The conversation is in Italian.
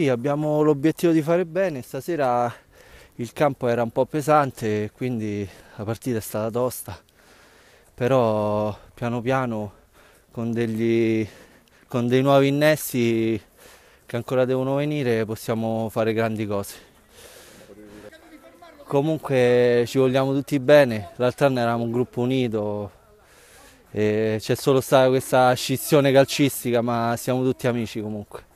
sì, abbiamo l'obiettivo di fare bene, stasera il campo era un po' pesante quindi la partita è stata tosta, però piano piano con, degli, con dei nuovi innesti che ancora devono venire possiamo fare grandi cose comunque ci vogliamo tutti bene, l'altro anno eravamo un gruppo unito, c'è solo stata questa scissione calcistica, ma siamo tutti amici comunque.